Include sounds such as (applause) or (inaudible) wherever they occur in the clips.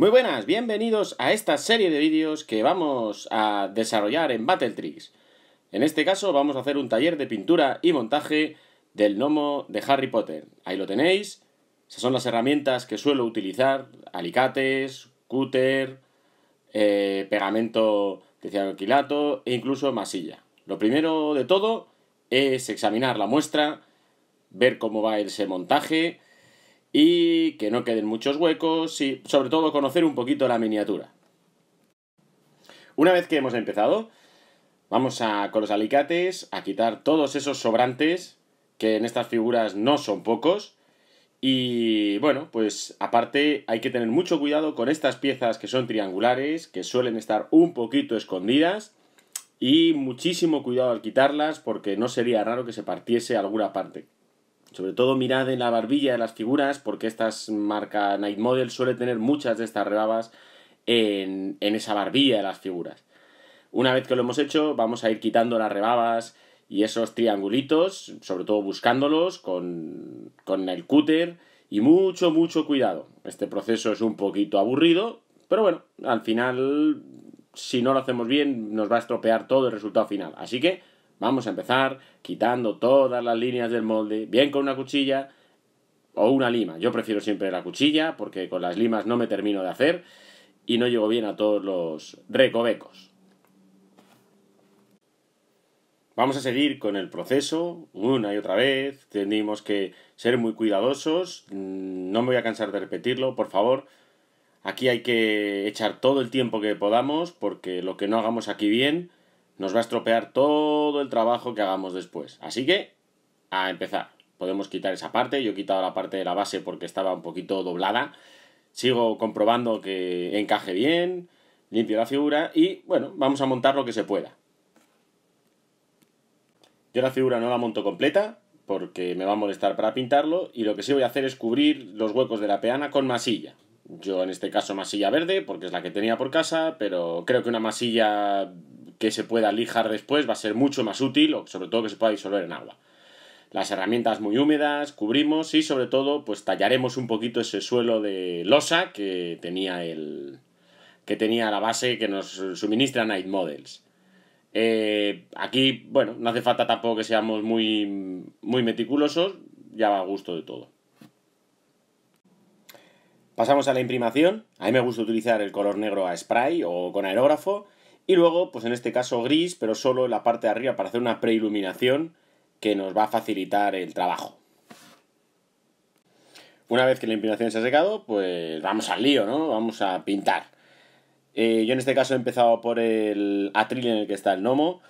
Muy buenas, bienvenidos a esta serie de vídeos que vamos a desarrollar en tricks. En este caso vamos a hacer un taller de pintura y montaje del gnomo de Harry Potter. Ahí lo tenéis, esas son las herramientas que suelo utilizar, alicates, cúter, eh, pegamento de cianoquilato e incluso masilla. Lo primero de todo es examinar la muestra, ver cómo va ese montaje y que no queden muchos huecos y sobre todo conocer un poquito la miniatura. Una vez que hemos empezado, vamos a con los alicates a quitar todos esos sobrantes que en estas figuras no son pocos y bueno, pues aparte hay que tener mucho cuidado con estas piezas que son triangulares, que suelen estar un poquito escondidas y muchísimo cuidado al quitarlas porque no sería raro que se partiese alguna parte. Sobre todo mirad en la barbilla de las figuras, porque estas marca Night Model suele tener muchas de estas rebabas en, en esa barbilla de las figuras. Una vez que lo hemos hecho, vamos a ir quitando las rebabas y esos triangulitos, sobre todo buscándolos con, con el cúter y mucho, mucho cuidado. Este proceso es un poquito aburrido, pero bueno, al final, si no lo hacemos bien, nos va a estropear todo el resultado final. Así que Vamos a empezar quitando todas las líneas del molde, bien con una cuchilla o una lima. Yo prefiero siempre la cuchilla porque con las limas no me termino de hacer y no llego bien a todos los recovecos. Vamos a seguir con el proceso una y otra vez. Tenemos que ser muy cuidadosos. Mm, no me voy a cansar de repetirlo, por favor. Aquí hay que echar todo el tiempo que podamos porque lo que no hagamos aquí bien nos va a estropear todo el trabajo que hagamos después. Así que, a empezar. Podemos quitar esa parte, yo he quitado la parte de la base porque estaba un poquito doblada. Sigo comprobando que encaje bien, limpio la figura y bueno, vamos a montar lo que se pueda. Yo la figura no la monto completa porque me va a molestar para pintarlo y lo que sí voy a hacer es cubrir los huecos de la peana con masilla. Yo en este caso masilla verde porque es la que tenía por casa, pero creo que una masilla que se pueda lijar después va a ser mucho más útil, sobre todo que se pueda disolver en agua. Las herramientas muy húmedas, cubrimos y sobre todo pues tallaremos un poquito ese suelo de losa que tenía, el, que tenía la base que nos suministra Night Models. Eh, aquí, bueno, no hace falta tampoco que seamos muy, muy meticulosos, ya va a gusto de todo. Pasamos a la imprimación. A mí me gusta utilizar el color negro a spray o con aerógrafo y luego, pues en este caso gris, pero solo en la parte de arriba para hacer una preiluminación que nos va a facilitar el trabajo. Una vez que la iluminación se ha secado, pues vamos al lío, ¿no? Vamos a pintar. Eh, yo en este caso he empezado por el atril en el que está el gnomo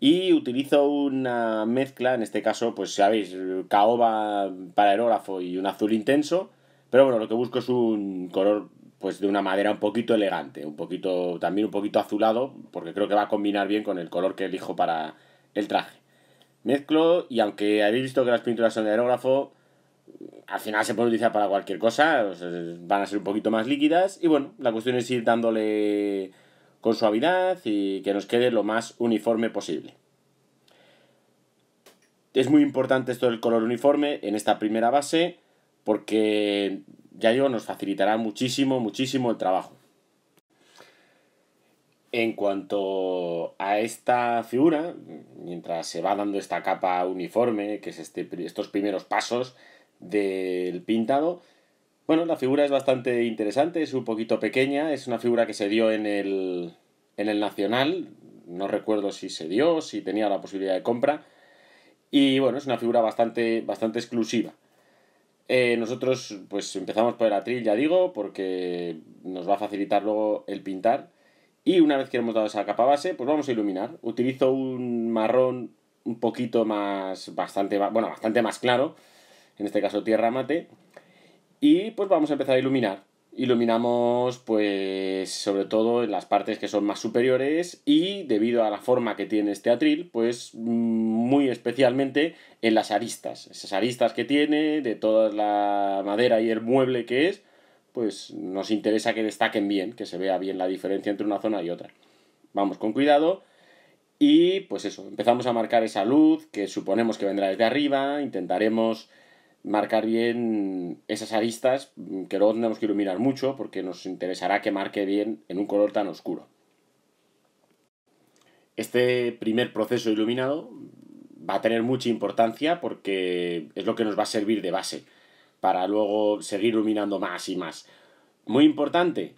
y utilizo una mezcla, en este caso, pues sabéis, caoba para aerógrafo y un azul intenso, pero bueno, lo que busco es un color pues de una madera un poquito elegante, un poquito también un poquito azulado, porque creo que va a combinar bien con el color que elijo para el traje. Mezclo y aunque habéis visto que las pinturas son de aerógrafo, al final se pueden utilizar para cualquier cosa, van a ser un poquito más líquidas y bueno, la cuestión es ir dándole con suavidad y que nos quede lo más uniforme posible. Es muy importante esto del color uniforme en esta primera base porque ya digo, nos facilitará muchísimo, muchísimo el trabajo. En cuanto a esta figura, mientras se va dando esta capa uniforme, que es este estos primeros pasos del pintado, bueno, la figura es bastante interesante, es un poquito pequeña, es una figura que se dio en el, en el Nacional, no recuerdo si se dio, si tenía la posibilidad de compra, y bueno, es una figura bastante, bastante exclusiva. Eh, nosotros pues empezamos por el atril, ya digo, porque nos va a facilitar luego el pintar. Y una vez que hemos dado esa capa base, pues vamos a iluminar. Utilizo un marrón un poquito más, bastante, bueno, bastante más claro, en este caso tierra mate. Y pues vamos a empezar a iluminar. Iluminamos pues sobre todo en las partes que son más superiores y debido a la forma que tiene este atril pues mm, muy especialmente en las aristas, esas aristas que tiene de toda la madera y el mueble que es pues nos interesa que destaquen bien, que se vea bien la diferencia entre una zona y otra. Vamos con cuidado y pues eso, empezamos a marcar esa luz que suponemos que vendrá desde arriba, intentaremos marcar bien esas aristas que luego tenemos que iluminar mucho porque nos interesará que marque bien en un color tan oscuro. Este primer proceso iluminado va a tener mucha importancia porque es lo que nos va a servir de base para luego seguir iluminando más y más. Muy importante,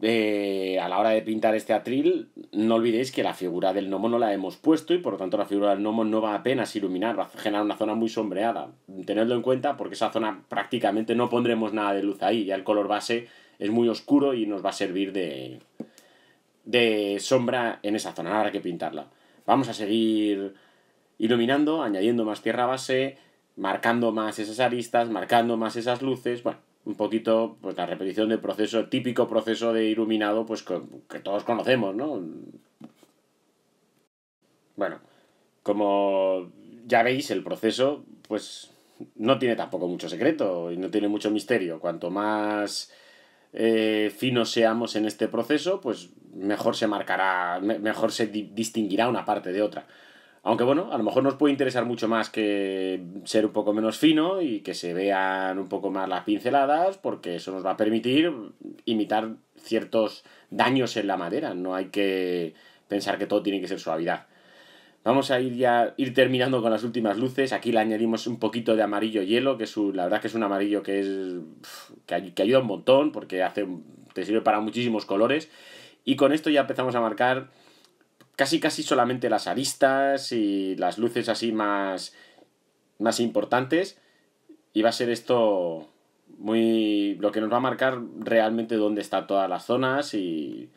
eh, a la hora de pintar este atril, no olvidéis que la figura del gnomo no la hemos puesto y por lo tanto la figura del gnomo no va a apenas iluminar, va a generar una zona muy sombreada. Tenedlo en cuenta porque esa zona prácticamente no pondremos nada de luz ahí, ya el color base es muy oscuro y nos va a servir de, de sombra en esa zona, ahora que pintarla. Vamos a seguir iluminando, añadiendo más tierra base, marcando más esas aristas, marcando más esas luces, bueno, un poquito pues, la repetición del proceso, típico proceso de iluminado, pues que, todos conocemos, ¿no? Bueno, como ya veis, el proceso, pues no tiene tampoco mucho secreto y no tiene mucho misterio. Cuanto más eh, finos seamos en este proceso, pues mejor se marcará, mejor se distinguirá una parte de otra. Aunque bueno, a lo mejor nos puede interesar mucho más que ser un poco menos fino y que se vean un poco más las pinceladas, porque eso nos va a permitir imitar ciertos daños en la madera. No hay que pensar que todo tiene que ser suavidad. Vamos a ir ya ir terminando con las últimas luces. Aquí le añadimos un poquito de amarillo hielo, que es la verdad que es un amarillo que es que ayuda un montón porque hace te sirve para muchísimos colores y con esto ya empezamos a marcar casi casi solamente las aristas y las luces así más, más importantes. Y va a ser esto muy lo que nos va a marcar realmente dónde están todas las zonas y,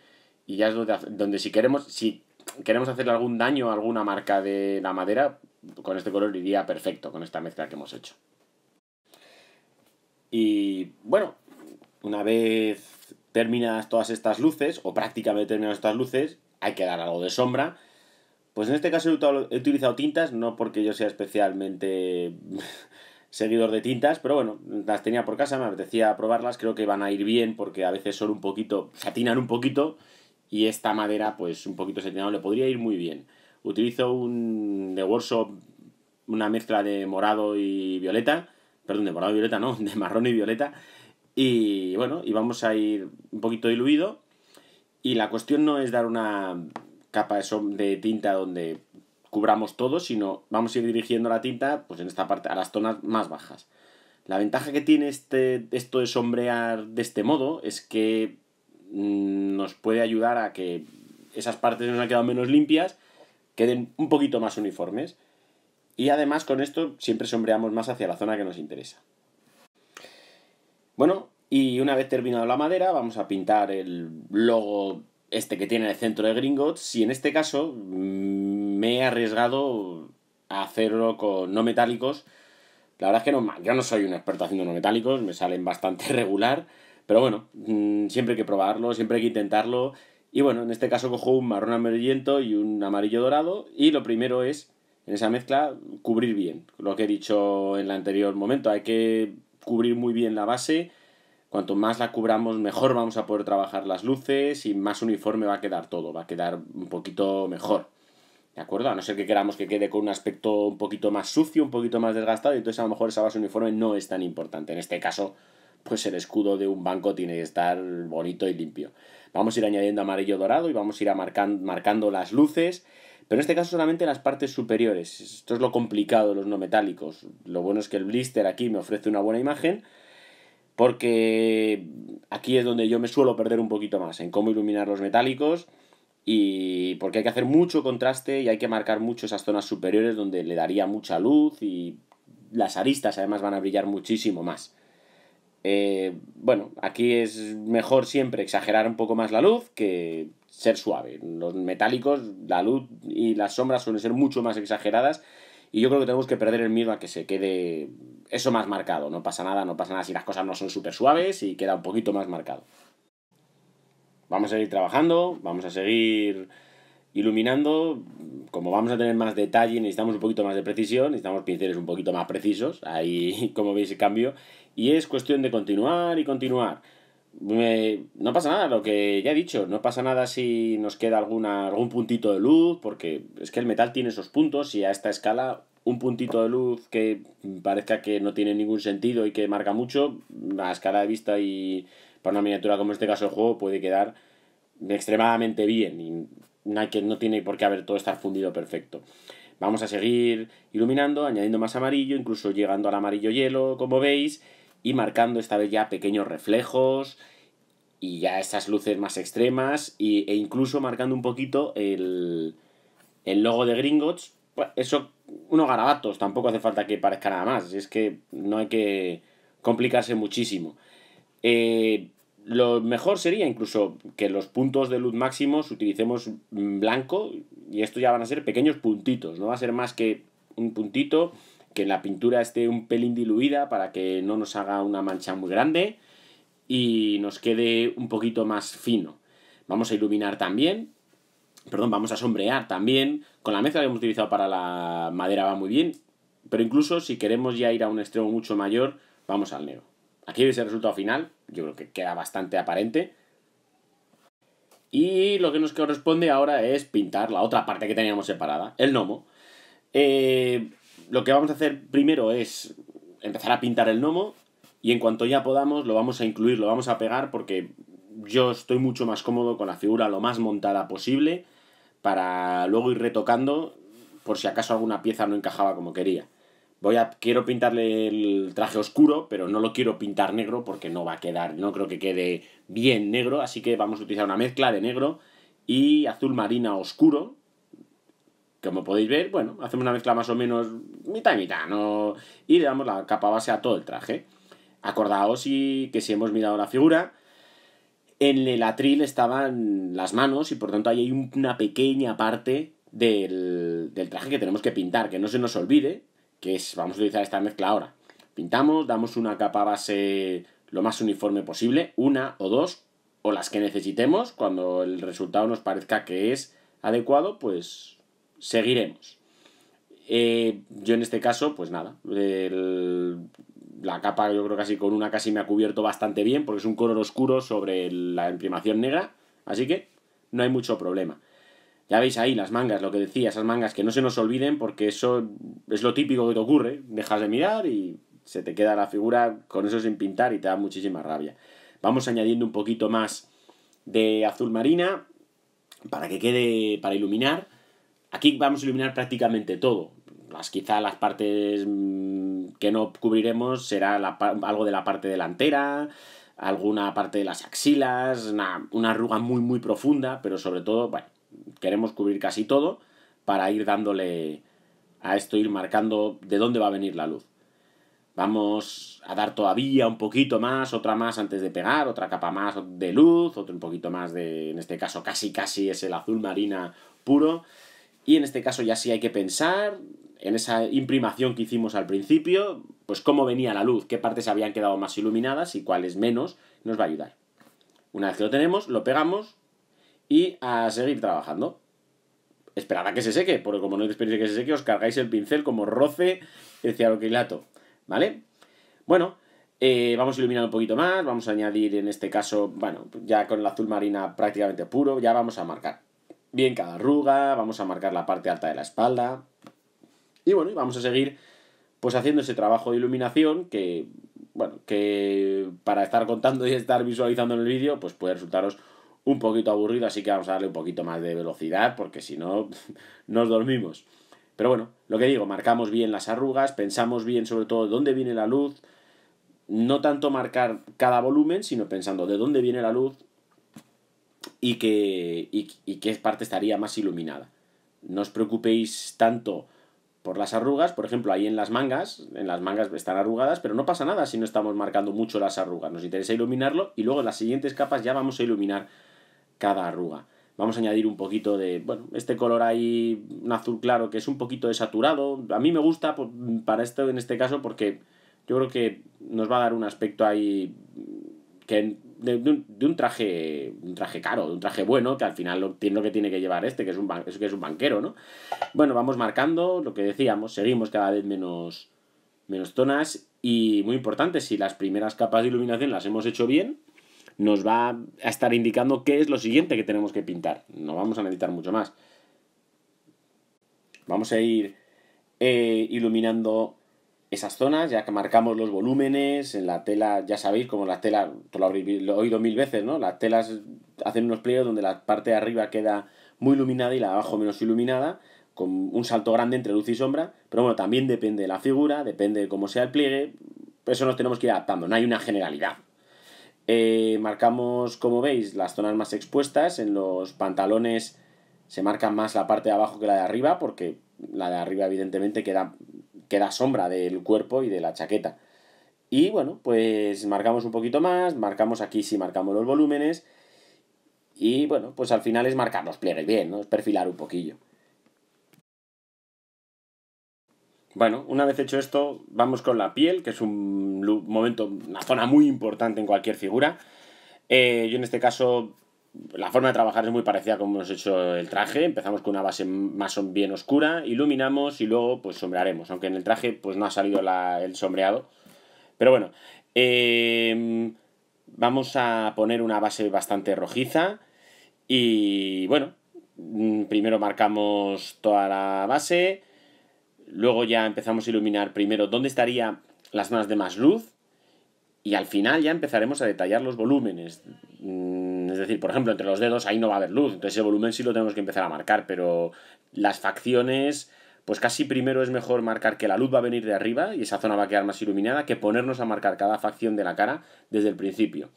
y ya es donde, si queremos si queremos hacerle algún daño a alguna marca de la madera con este color iría perfecto con esta mezcla que hemos hecho y bueno una vez terminadas todas estas luces o prácticamente terminadas estas luces hay que dar algo de sombra. Pues en este caso he utilizado tintas, no porque yo sea especialmente (laughs) seguidor de tintas, pero bueno, las tenía por casa, me apetecía probarlas, creo que van a ir bien porque a veces son un poquito, satinan un poquito y esta madera pues un poquito satinado le podría ir muy bien. Utilizo un de Workshop una mezcla de morado y violeta, perdón, de morado y violeta no, (laughs) de marrón y violeta y bueno, y vamos a ir un poquito diluido y la cuestión no es dar una capa de tinta donde cubramos todo, sino vamos a ir dirigiendo la tinta pues en esta parte a las zonas más bajas. La ventaja que tiene este, esto de sombrear de este modo es que mm, nos puede ayudar a que esas partes que nos han quedado menos limpias queden un poquito más uniformes. Y además con esto siempre sombreamos más hacia la zona que nos interesa. Bueno, y una vez terminado la madera, vamos a pintar el logo este que tiene el centro de Gringotts. Y en este caso mm, me he arriesgado a hacerlo con no metálicos. La verdad es que no, yo no soy un experto haciendo no metálicos, me salen bastante (laughs) regular. Pero bueno, mm, siempre hay que probarlo, siempre hay que intentarlo. Y bueno, en este caso cojo un marrón amarillento y un amarillo dorado. Y lo primero es, en esa mezcla, cubrir bien. Lo que he dicho en el anterior momento, hay que cubrir muy bien la base cuanto más la cubramos, mejor vamos a poder trabajar las luces y más uniforme va a quedar todo, va a quedar un poquito mejor. ¿De acuerdo? A no ser que queramos que quede con un aspecto un poquito más sucio, un poquito más desgastado, y entonces a lo mejor esa base uniforme no es tan importante. En este caso, pues el escudo de un banco tiene que estar bonito y limpio. Vamos a ir añadiendo amarillo dorado y vamos a ir marcando las luces, pero en este caso solamente las partes superiores. Esto es lo complicado de los no metálicos. Lo bueno es que el blister aquí me ofrece una buena imagen, porque aquí es donde yo me suelo perder un poquito más, en cómo iluminar los metálicos y porque hay que hacer mucho contraste y hay que marcar mucho esas zonas superiores donde le daría mucha luz y las aristas además van a brillar muchísimo más. Eh, bueno, aquí es mejor siempre exagerar un poco más la luz que ser suave. Los metálicos, la luz y las sombras suelen ser mucho más exageradas y yo creo que tenemos que perder el miedo a que se quede eso más marcado. No pasa nada, no pasa nada si las cosas no son súper suaves y queda un poquito más marcado. Vamos a seguir trabajando, vamos a seguir iluminando. Como vamos a tener más detalle, necesitamos un poquito más de precisión, necesitamos pinceles un poquito más precisos. Ahí, (laughs) como veis, el cambio. Y es cuestión de continuar y continuar no pasa nada, lo que ya he dicho, no pasa nada si nos queda algún puntito de luz, porque es que el metal tiene esos puntos y a esta escala un puntito de luz que parezca que no tiene ningún sentido y que marca mucho, a escala de vista y para una miniatura como este caso el juego puede quedar extremadamente bien y no, no tiene por qué haber todo estar fundido perfecto. Vamos a seguir iluminando, añadiendo más amarillo, incluso llegando al amarillo hielo, como veis, y marcando esta vez ya pequeños reflejos y ya esas luces más extremas e incluso marcando un poquito el, el logo de Gringotts. Pues eso, unos garabatos, tampoco hace falta que parezca nada más, es que no hay que complicarse muchísimo. Eh, lo mejor sería incluso que los puntos de luz máximos utilicemos blanco y esto ya van a ser pequeños puntitos, no va a ser más que un puntito que la pintura esté un pelín diluida para que no nos haga una mancha muy grande y nos quede un poquito más fino. Vamos a iluminar también, perdón, vamos a sombrear también. Con la mezcla que hemos utilizado para la madera va muy bien, pero incluso si queremos ya ir a un extremo mucho mayor, vamos al negro. Aquí veis el resultado final, yo creo que queda bastante aparente. Y lo que nos corresponde ahora es pintar la otra parte que teníamos separada, el gnomo. Eh, lo que vamos a hacer primero es empezar a pintar el gnomo y en cuanto ya podamos lo vamos a incluir, lo vamos a pegar porque yo estoy mucho más cómodo con la figura lo más montada posible para luego ir retocando por si acaso alguna pieza no encajaba como quería. Voy a quiero pintarle el traje oscuro, pero no lo quiero pintar negro porque no va a quedar, no creo que quede bien negro, así que vamos a utilizar una mezcla de negro y azul marina oscuro como podéis ver, bueno, hacemos una mezcla más o menos mitad y mitad, ¿no? Y le damos la capa base a todo el traje. Acordaos y que si hemos mirado la figura, en el atril estaban las manos y por tanto ahí hay una pequeña parte del, del traje que tenemos que pintar, que no se nos olvide, que es, vamos a utilizar esta mezcla ahora. Pintamos, damos una capa base lo más uniforme posible, una o dos, o las que necesitemos, cuando el resultado nos parezca que es adecuado, pues seguiremos. Eh, yo en este caso, pues nada, la capa yo creo que así con una casi me ha cubierto bastante bien porque es un color oscuro sobre la imprimación negra, así que no hay mucho problema. Ya veis ahí las mangas, lo que decía, esas mangas que no se nos olviden porque eso es lo típico que te ocurre, dejas de mirar y se te queda la figura con eso sin pintar y te da muchísima rabia. Vamos añadiendo un poquito más de azul marina para que quede para iluminar Aquí vamos a iluminar prácticamente todo. Las, quizá las partes mm, que no cubriremos será algo de la parte delantera, alguna parte de las axilas, una, una arruga muy muy profunda, pero sobre todo, bueno, queremos cubrir casi todo para ir dándole a esto, ir marcando de dónde va a venir la luz. Vamos a dar todavía un poquito más, otra más antes de pegar, otra capa más de luz, otro un poquito más de, en este caso casi casi es el azul marina puro. Y en este caso ya sí hay que pensar en esa imprimación que hicimos al principio, pues cómo venía la luz, qué partes habían quedado más iluminadas y cuáles menos, nos va a ayudar. Una vez que lo tenemos, lo pegamos y a seguir trabajando. Esperad a que se seque, porque como no esperéis que se seque, os cargáis el pincel como roce el cialoquilato. ¿vale? Bueno, eh, vamos a iluminar un poquito más, vamos a añadir en este caso, bueno, ya con el azul marina prácticamente puro, ya vamos a marcar bien cada arruga, vamos a marcar la parte alta de la espalda. Y bueno, y vamos a seguir pues haciendo ese trabajo de iluminación que, bueno, que para estar contando y estar visualizando en el vídeo, pues puede resultaros un poquito aburrido, así que vamos a darle un poquito más de velocidad porque si no (laughs) nos dormimos. Pero bueno, lo que digo, marcamos bien las arrugas, pensamos bien sobre todo de dónde viene la luz, no tanto marcar cada volumen, sino pensando de dónde viene la luz, y que, y, qué parte estaría más iluminada. No os preocupéis tanto por las arrugas, por ejemplo, ahí en las mangas, en las mangas están arrugadas, pero no pasa nada si no estamos marcando mucho las arrugas, nos interesa iluminarlo y luego en las siguientes capas ya vamos a iluminar cada arruga. Vamos a añadir un poquito de, bueno, este color ahí, un azul claro que es un poquito desaturado, a mí me gusta para esto en este caso porque yo creo que nos va a dar un aspecto ahí que de, un, traje un traje caro, de un traje bueno, que al final lo, tiene lo que tiene que llevar este, que es, un que es un banquero, ¿no? Bueno, vamos marcando lo que decíamos, seguimos cada vez menos, menos zonas y muy importante, si las primeras capas de iluminación las hemos hecho bien, nos va a estar indicando qué es lo siguiente que tenemos que pintar. No vamos a necesitar mucho más. Vamos a ir eh, iluminando esas zonas, ya que marcamos los volúmenes, en la tela, ya sabéis, como las telas, lo habréis oído mil veces, ¿no? Las telas hacen unos pliegues donde la parte de arriba queda muy iluminada y la de abajo menos iluminada, con un salto grande entre luz y sombra, pero bueno, también depende de la figura, depende de cómo sea el pliegue, eso nos tenemos que ir adaptando, no hay una generalidad. Eh, marcamos, como veis, las zonas más expuestas, en los pantalones se marca más la parte de abajo que la de arriba, porque la de arriba evidentemente queda que da sombra del cuerpo y de la chaqueta. Y bueno, pues marcamos un poquito más, marcamos aquí si marcamos los volúmenes. Y bueno, pues al final es marcar los pliegues bien, ¿no? Es perfilar un poquillo. Bueno, una vez hecho esto, vamos con la piel, que es un momento, una zona muy importante en cualquier figura. Eh, yo en este caso la forma de trabajar es muy parecida como hemos hecho el traje. Empezamos con una base más bien oscura, iluminamos y luego pues sombrearemos. Aunque en el traje pues no ha salido el sombreado. Pero bueno, em, vamos a poner una base bastante rojiza. Y bueno, mm, primero marcamos toda la base. Luego ya empezamos a iluminar primero dónde estaría las zonas de más luz. Y al final ya empezaremos a detallar los volúmenes. Mm, es decir, por ejemplo, entre los dedos ahí no va a haber luz, entonces ese volumen sí lo tenemos que empezar a marcar, pero las facciones, pues casi primero es mejor marcar que la luz va a venir de arriba y esa zona va a quedar más iluminada que ponernos a marcar cada facción de la cara desde el principio.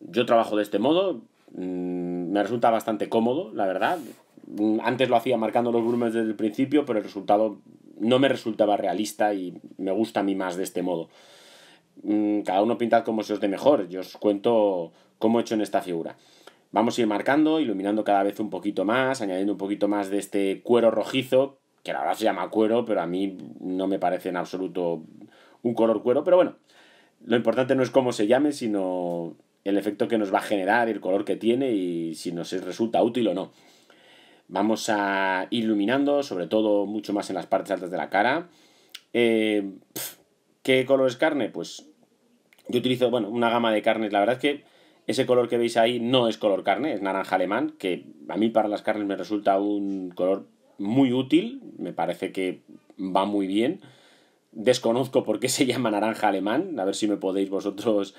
Yo trabajo de este modo, mm, me resulta bastante cómodo, la verdad. Mm, antes lo hacía marcando los volúmenes desde el principio, pero el resultado no me resultaba realista y me gusta a mí más de este modo. Mm, cada uno pintad como se os dé mejor. Yo os cuento como he hecho en esta figura. Vamos a ir marcando, iluminando cada vez un poquito más, añadiendo un poquito más de este cuero rojizo, que la verdad se llama cuero, pero a mí no me parece en absoluto un color cuero, pero bueno, lo importante no es cómo se llame, sino el efecto que nos va a generar, el color que tiene y si nos resulta útil o no. Vamos a iluminando, sobre todo mucho más en las partes altas de la cara. Eh, ¿Qué color es carne? Pues yo utilizo, bueno, una gama de carnes, la verdad es que ese color que veis ahí no es color carne, es naranja alemán, que a mí para las carnes me resulta un color muy útil, me parece que va muy bien. Desconozco por qué (laughs) se llama naranja alemán, a ver si me podéis vosotros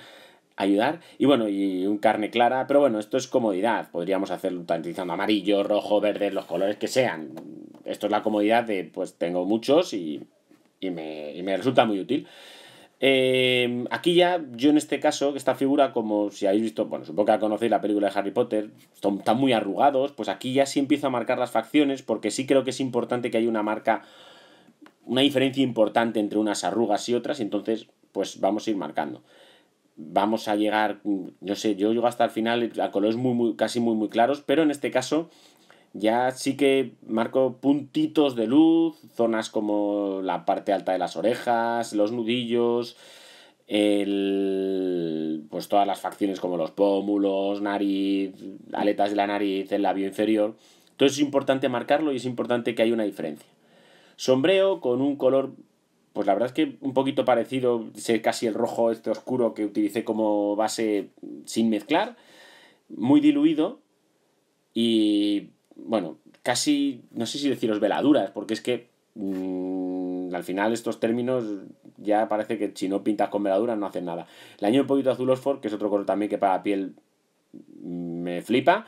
ayudar. Y bueno, y un carne clara, pero bueno, esto es comodidad. Podríamos hacerlo utilizando amarillo, rojo, verde, los colores que sean. Esto es la comodidad de, pues tengo muchos y, y, me, y me resulta muy útil. Eh, aquí ya, yo en este caso, esta figura, como si habéis visto, bueno, supongo que conocéis la película de Harry Potter, están, muy arrugados, pues aquí ya sí empiezo a marcar las facciones, porque sí creo que es importante que haya una marca, una diferencia importante entre unas arrugas y otras, entonces, pues vamos a ir marcando. Vamos a llegar, mm, no sé, yo llego hasta el final a colores muy, muy, casi muy, muy claros, pero en este caso ya sí que marco puntitos de luz, zonas como la parte alta de las orejas, los nudillos, el, pues todas las facciones como los pómulos, nariz, aletas de la nariz, el labio inferior. Entonces es importante marcarlo y es importante que haya una diferencia. Sombreo con un color, pues la verdad es que un poquito parecido, sé casi el rojo este oscuro que utilicé como base sin mezclar, muy diluido y bueno, casi, no sé si deciros veladuras, porque es que mm, al final estos términos ya parece que si no pintas con veladuras no hacen nada. El año un poquito azul osfor, que es otro color también que para la piel mm, me flipa.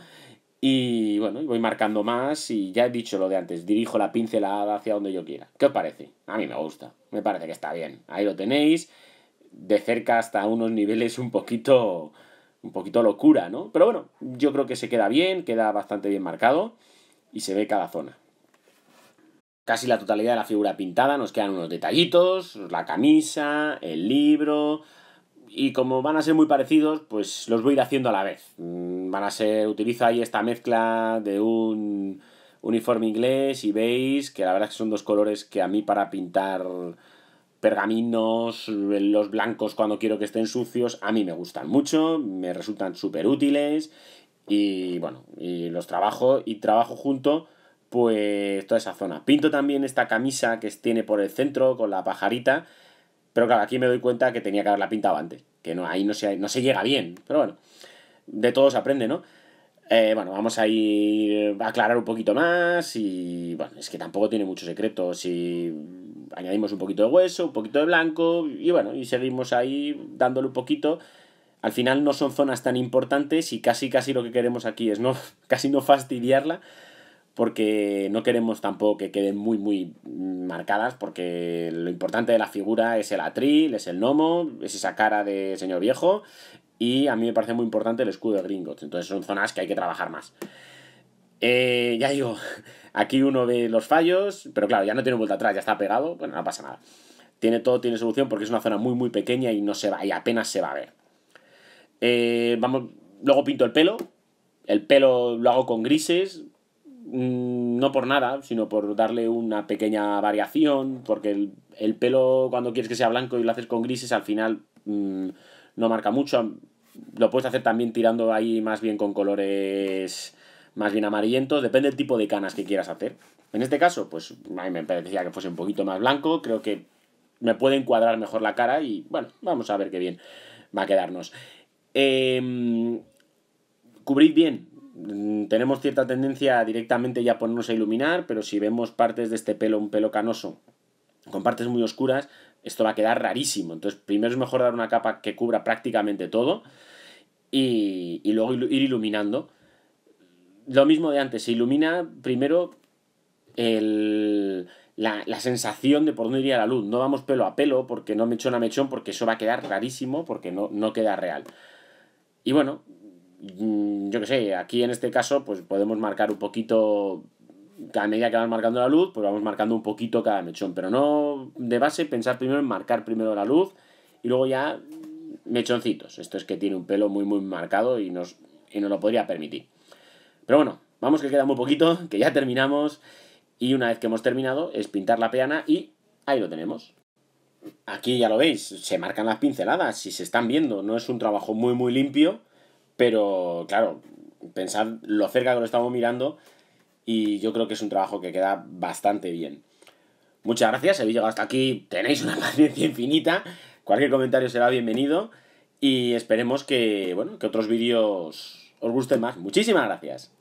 Y bueno, voy marcando más y ya he dicho lo de antes, dirijo la pincelada hacia donde yo quiera. ¿Qué os parece? A mí me gusta, me parece que está bien. Ahí lo tenéis, de cerca hasta unos niveles un poquito un poquito locura, ¿no? Pero bueno, yo creo que se queda bien, queda bastante bien marcado y se ve cada zona. Casi la totalidad de la figura pintada, nos quedan unos detallitos, la camisa, el libro, y como van a ser muy parecidos, pues los voy a ir haciendo a la vez. Mm, van a ser, utilizo ahí esta mezcla de un uniforme inglés y veis que la verdad es que son dos colores que a mí para pintar pergaminos, los blancos cuando quiero que estén sucios, a mí me gustan mucho, me resultan súper útiles y bueno, y los trabajo y trabajo junto pues toda esa zona. Pinto también esta camisa que tiene por el centro con la pajarita, pero claro, aquí me doy cuenta que tenía que haberla pintado antes, que no, ahí no se, no se llega bien, pero bueno, de todo se aprende, ¿no? Eh, bueno, vamos a ir a aclarar un poquito más y bueno, es que tampoco tiene muchos secretos si añadimos un poquito de hueso, un poquito de blanco y bueno, y seguimos ahí dándole un poquito. Al final no son zonas tan importantes y casi casi lo que queremos aquí es no, (laughs) casi no fastidiarla porque no queremos tampoco que queden muy muy marcadas porque lo importante de la figura es el atril, es el gnomo, es esa cara de señor viejo y a mí me parece muy importante el escudo de Gringotts, entonces son zonas que hay que trabajar más. Eh, ya digo, (laughs) aquí uno de los fallos, pero claro, ya no tiene vuelta atrás, ya está pegado, bueno, no pasa nada. Tiene todo, tiene solución porque es una zona muy, muy pequeña y no se va, y apenas se va a ver. Eh, vamos, luego pinto el pelo. El pelo lo hago con grises, mm, no por nada, sino por darle una pequeña variación, porque el, pelo cuando quieres que sea blanco y lo haces con grises, al final mm, no marca mucho. Lo puedes hacer también tirando ahí más bien con colores más bien amarillentos, depende del tipo de canas que quieras hacer. En este caso, pues a mí me parecía que fuese un poquito más blanco, creo que me puede encuadrar mejor la cara y bueno, vamos a ver qué bien va a quedarnos. Em, cubrid bien. Tenemos cierta tendencia directamente ya a ponernos a iluminar, pero si vemos partes de este pelo, un pelo canoso, con partes muy oscuras, esto va a quedar rarísimo. Entonces, primero es mejor dar una capa que cubra prácticamente todo y, y luego ir iluminando lo mismo de antes, se ilumina primero la, sensación de por dónde iría la luz. No vamos pelo a pelo, porque no mechón a mechón, porque eso va a quedar rarísimo, porque no, no queda real. Y bueno, mm, yo que sé, aquí en este caso, pues podemos marcar un poquito. A medida que vamos marcando la luz, pues vamos marcando un poquito cada mechón. Pero no de base, pensar primero en marcar primero la luz y luego ya mechoncitos. Esto es que tiene un pelo muy, muy marcado y, nos, y nos lo podría permitir. Pero bueno, vamos que queda muy poquito, que ya terminamos. Y una vez que hemos terminado es pintar la peana y ahí lo tenemos. Aquí ya lo veis, se marcan las pinceladas, si se están viendo, no es un trabajo muy muy limpio, pero claro, pensad lo cerca que lo estamos mirando y yo creo que es un trabajo que queda bastante bien. Muchas gracias, habéis llegado hasta aquí, tenéis una (laughs) paciencia infinita, cualquier comentario será bienvenido y esperemos que, bueno, que otros vídeos os gusten más. Muchísimas gracias.